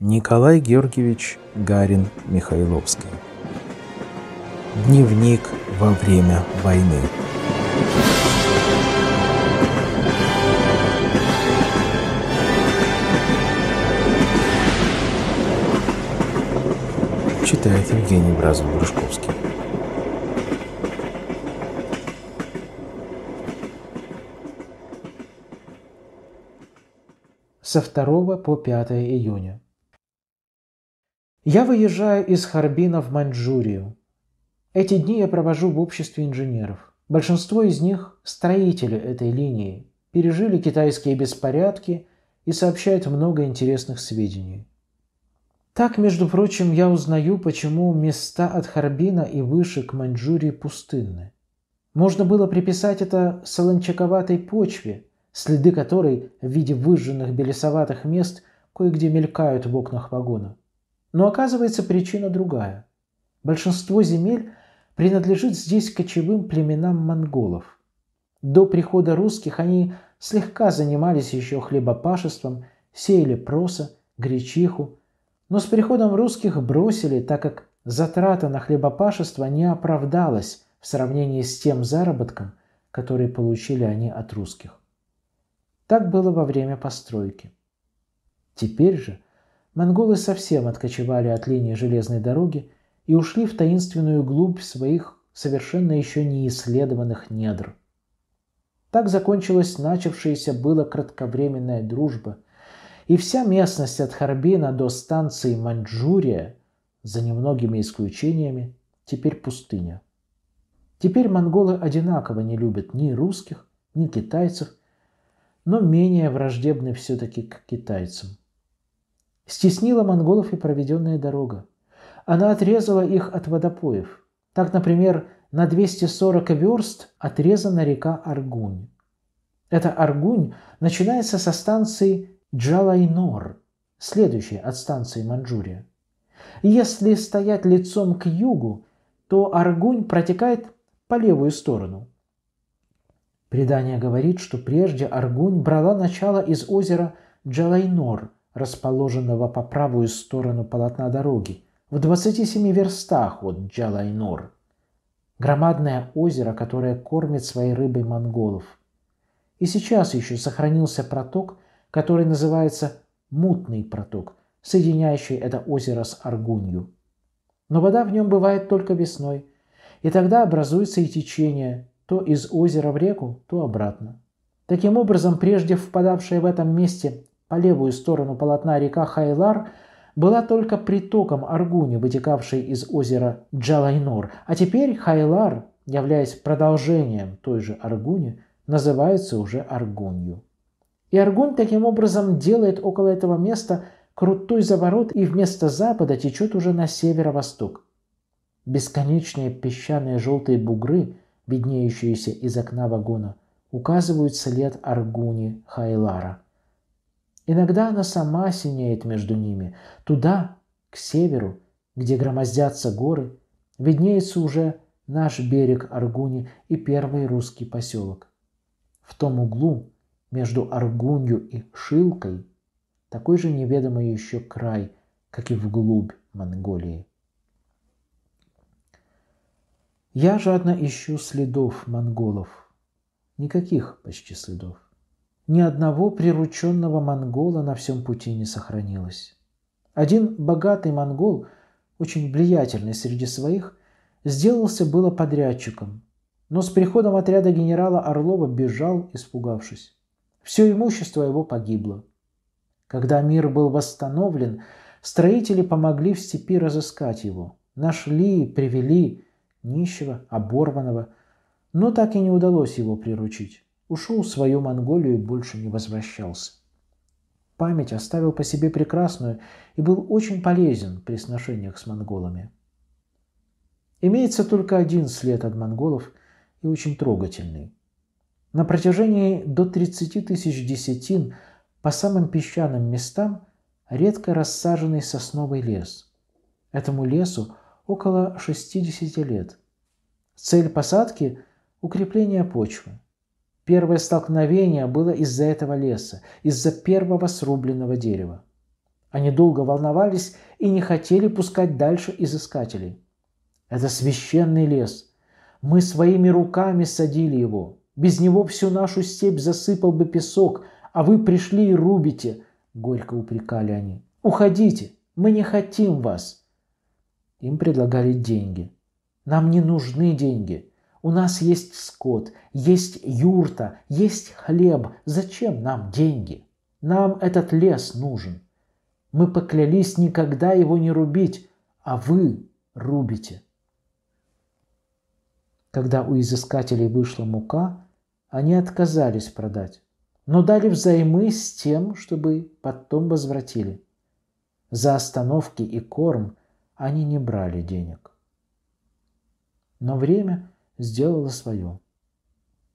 Николай Георгиевич Гарин Михайловский. Дневник во время войны. Читает Евгений Бразов-Грушковский. Со 2 по 5 июня я выезжаю из Харбина в Маньчжурию. Эти дни я провожу в обществе инженеров. Большинство из них – строители этой линии, пережили китайские беспорядки и сообщают много интересных сведений. Так, между прочим, я узнаю, почему места от Харбина и выше к Маньчжурии пустынны. Можно было приписать это солончаковатой почве, следы которой в виде выжженных белесоватых мест кое-где мелькают в окнах вагона. Но оказывается причина другая. Большинство земель принадлежит здесь кочевым племенам монголов. До прихода русских они слегка занимались еще хлебопашеством, сеяли проса, гречиху, но с приходом русских бросили, так как затрата на хлебопашество не оправдалась в сравнении с тем заработком, который получили они от русских. Так было во время постройки. Теперь же Монголы совсем откочевали от линии железной дороги и ушли в таинственную глубь своих совершенно еще не исследованных недр. Так закончилась начавшаяся была кратковременная дружба, и вся местность от Харбина до станции Маньчжурия, за немногими исключениями, теперь пустыня. Теперь монголы одинаково не любят ни русских, ни китайцев, но менее враждебны все-таки к китайцам. Стеснила монголов и проведенная дорога. Она отрезала их от водопоев. Так, например, на 240 верст отрезана река Аргунь. Эта Аргунь начинается со станции Джалайнор, следующей от станции Манчжурия. Если стоять лицом к югу, то Аргунь протекает по левую сторону. Предание говорит, что прежде Аргунь брала начало из озера Джалайнор, расположенного по правую сторону полотна дороги, в 27 верстах от Джалайнор. Громадное озеро, которое кормит своей рыбой монголов. И сейчас еще сохранился проток, который называется «Мутный проток», соединяющий это озеро с Аргунью. Но вода в нем бывает только весной, и тогда образуется и течение то из озера в реку, то обратно. Таким образом, прежде впадавшая в этом месте по левую сторону полотна река Хайлар была только притоком Аргуни, вытекавшей из озера Джалайнор, а теперь Хайлар, являясь продолжением той же Аргуни, называется уже Аргунью. И Аргунь таким образом делает около этого места крутой заворот и вместо запада течет уже на северо-восток. Бесконечные песчаные желтые бугры, виднеющиеся из окна вагона, указывают след Аргуни Хайлара – Иногда она сама синеет между ними. Туда, к северу, где громоздятся горы, виднеется уже наш берег Аргуни и первый русский поселок. В том углу, между Аргунью и Шилкой, такой же неведомый еще край, как и вглубь Монголии. Я жадно ищу следов монголов. Никаких почти следов. Ни одного прирученного монгола на всем пути не сохранилось. Один богатый монгол, очень влиятельный среди своих, сделался было подрядчиком, но с приходом отряда генерала Орлова бежал, испугавшись. Все имущество его погибло. Когда мир был восстановлен, строители помогли в степи разыскать его. Нашли, привели нищего, оборванного, но так и не удалось его приручить ушел в свою Монголию и больше не возвращался. Память оставил по себе прекрасную и был очень полезен при сношениях с монголами. Имеется только один след от монголов и очень трогательный. На протяжении до 30 тысяч десятин по самым песчаным местам редко рассаженный сосновый лес. Этому лесу около 60 лет. Цель посадки – укрепление почвы – Первое столкновение было из-за этого леса, из-за первого срубленного дерева. Они долго волновались и не хотели пускать дальше изыскателей. Это священный лес. Мы своими руками садили его. Без него всю нашу степь засыпал бы песок, а вы пришли и рубите, — горько упрекали они. Уходите, мы не хотим вас. Им предлагали деньги. Нам не нужны деньги. У нас есть скот, есть юрта, есть хлеб. Зачем нам деньги? Нам этот лес нужен. Мы поклялись никогда его не рубить, а вы рубите. Когда у изыскателей вышла мука, они отказались продать, но дали взаймы с тем, чтобы потом возвратили. За остановки и корм они не брали денег. Но время – сделала свое.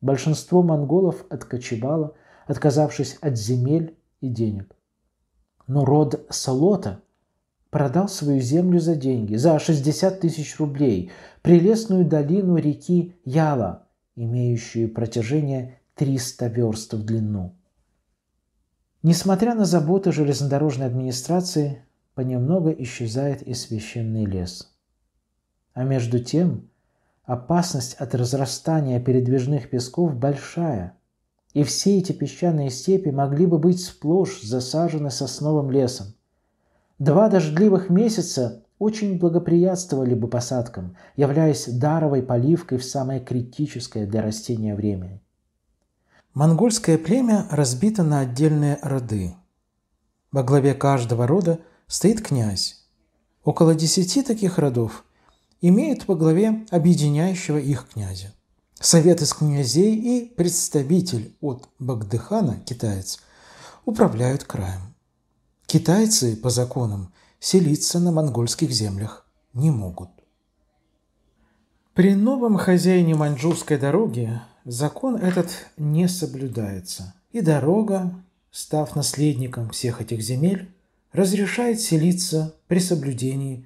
Большинство монголов откочевало, отказавшись от земель и денег. Но род Салота продал свою землю за деньги, за 60 тысяч рублей, прелестную долину реки Яла, имеющую протяжение 300 верст в длину. Несмотря на заботы железнодорожной администрации, понемногу исчезает и священный лес. А между тем Опасность от разрастания передвижных песков большая, и все эти песчаные степи могли бы быть сплошь засажены сосновым лесом. Два дождливых месяца очень благоприятствовали бы посадкам, являясь даровой поливкой в самое критическое для растения время. Монгольское племя разбито на отдельные роды. Во главе каждого рода стоит князь. Около десяти таких родов – имеют во главе объединяющего их князя. Совет из князей и представитель от Багдыхана, китаец, управляют краем. Китайцы по законам селиться на монгольских землях не могут. При новом хозяине маньчжурской дороги закон этот не соблюдается, и дорога, став наследником всех этих земель, разрешает селиться при соблюдении